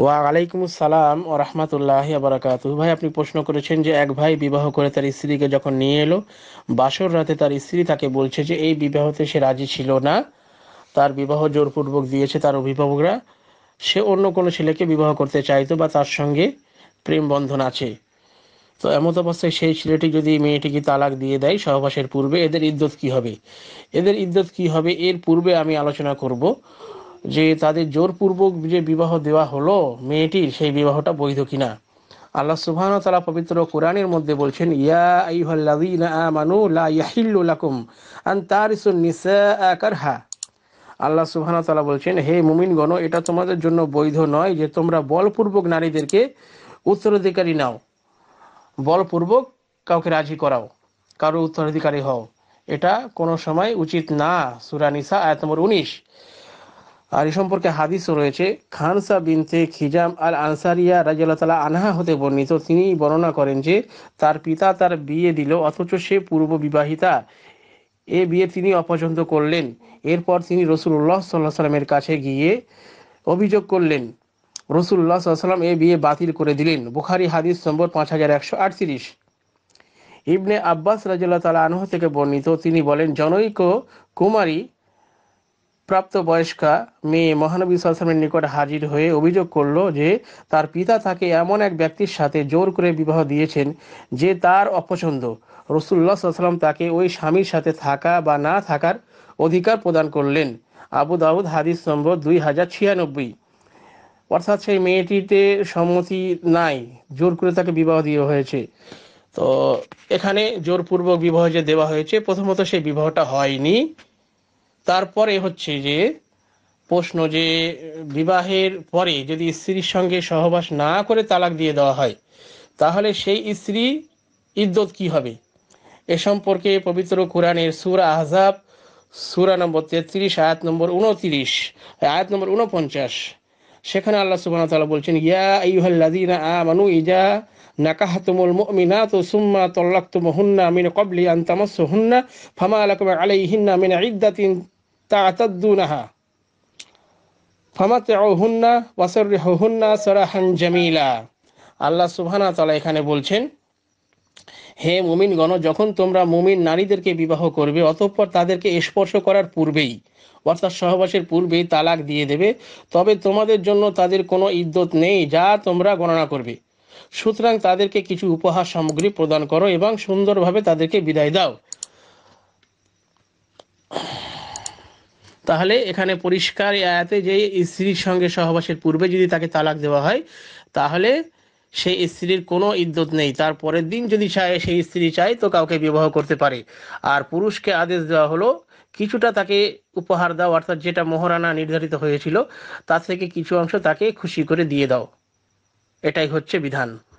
ওয়া আলাইকুম সালাম ও রহমতুল্লাহ আবরাকাত ভাই আপনি প্রশ্ন করেছেন যে এক ভাই বিবাহ করে তার স্ত্রীকে যখন নিয়ে এলো বাসর রাতে তার স্ত্রী তাকে বলছে যে এই বিবাহতে সে রাজি ছিল না তার বিবাহ জোরপূর্বক দিয়েছে তার অভিভাবকরা সে অন্য কোনো ছেলেকে বিবাহ করতে চাইতো বা তার সঙ্গে প্রেম বন্ধন আছে তো এমত অবস্থায় সেই ছেলেটি যদি মেয়েটিকে তালাক দিয়ে দেয় সহবাসের পূর্বে এদের ইদ্যত কি হবে এদের ইদ্যত কি হবে এর পূর্বে আমি আলোচনা করবো যে তাদের জোরপূর্বক যে বিবাহ দেওয়া হলো মেয়েটির সেই বিবাহটা বৈধ কিনা আল্লাহ সুবহান তালা পবিত্র কোরআনের মধ্যে বলছেন ইয়া আইহাল্লাযীনা আমানু লা ইয়াহিল্লু লাকুম আন তারিসুন নিসাআ কারহা আল্লাহ সুবহান তালা বলছেন হে মুমিনগণ এটা তোমাদের জন্য বৈধ নয় যে তোমরা বলপূর্বক নারীদেরকে উত্তরাধিকারী নাও বলপূর্বক কাউকে রাজি করাও কারো উত্তরাধিকারী হও এটা কোনো সময় উচিত না সুরানিসা আয়াত নম্বর উনিশ আর এ সম্পর্কে হাদিসও রয়েছে খানসা বিনতে খিজাম আল আনসারিয়া রাজিয়াল্লাহ তালা আনহা হতে বর্ণিত তিনি বর্ণনা করেন যে তার পিতা তার বিয়ে দিল অথচ সে পূর্ব বিবাহিতা এ বিয়ে তিনি অপছন্দ করলেন এরপর তিনি রসুল্লাহ সাল্লাহ সাল্লামের কাছে গিয়ে অভিযোগ করলেন রসুল্লাহ সাল্লাম এ বিয়ে বাতিল করে দিলেন বুখারি হাদিস নম্বর পাঁচ হাজার একশো আটত্রিশ ইবনে আব্বাস রাজিল্লা তালা আনহ থেকে বর্ণিত তিনি বলেন জনৈক কুমারী প্রাপ্তবয়স্কা মেয়ে মহানবী সালসালামের নিকট হাজির হয়ে অভিযোগ করল যে তার পিতা তাকে এমন এক ব্যক্তির সাথে জোর করে বিবাহ দিয়েছেন যে তার অপছন্দ রসুল্লাহ সাল্লাম তাকে ওই স্বামীর সাথে থাকা বা না থাকার অধিকার প্রদান করলেন আবু দাউদ হাদিস নম্বর দুই হাজার ছিয়ানব্বই অর্থাৎ সেই মেয়েটিতে সম্মতি নাই জোর করে তাকে বিবাহ দেওয়া হয়েছে তো এখানে জোরপূর্বক বিবাহ যে দেওয়া হয়েছে প্রথমত সেই বিবাহটা হয়নি তারপরে হচ্ছে যে প্রশ্ন যে বিবাহের পরে যদি স্ত্রীর সঙ্গে সহবাস না করে তালাক দিয়ে দেওয়া হয় তাহলে সেই স্ত্রী ইদ্যত কি হবে এ সম্পর্কে পবিত্র কোরআনের সুরা আহজাব সুরা নম্বর তেত্রিশ আয়াত নম্বর উনত্রিশ আয়াত নম্বর উনপঞ্চাশ সেখানে আল্লাহ সুবাহ তালা বলছেন ইয়া ইউহাল্লাদিনা মানু ইজা নাকাহাতুমুল মুমিনাত সুম্মা মুহুন্না মিন ক্বাবলি আন তামাসসুহুন্না ফামা লাকুম আলাইহিন্না মিন ইদ্দাতিন তাতাদুনাহা ফামাতাউহুন্না ওয়াসাররিহুন্না সারাহান জামিলা আল্লাহ সুবহানাহু ওয়া এখানে বলছেন হে মুমিনগণ যখন তোমরা মুমিন নারীদেরকে বিবাহ করবে অতঃপর তাদেরকে স্পর্শ করার পূর্বেই অর্থাৎ সহবাসের পূর্বেই তালাক দিয়ে দেবে তবে তোমাদের জন্য তাদের কোনো ইদ্যত নেই যা তোমরা গণনা করবে সুতরাং তাদেরকে কিছু উপহার সামগ্রী প্রদান করো এবং সুন্দরভাবে তাদেরকে বিদায় দাও তাহলে এখানে পরিষ্কার আয়াতে যে স্ত্রীর সঙ্গে সহবাসের পূর্বে যদি তাকে তালাক দেওয়া হয় তাহলে সেই স্ত্রীর কোনো ইদ্যত নেই তার পরের দিন যদি চায় সেই স্ত্রী চায় তো কাউকে বিবাহ করতে পারে আর পুরুষকে আদেশ দেওয়া হলো কিছুটা তাকে উপহার দাও অর্থাৎ যেটা মহারানা নির্ধারিত হয়েছিল তা থেকে কিছু অংশ তাকে খুশি করে দিয়ে দাও এটাই হচ্ছে বিধান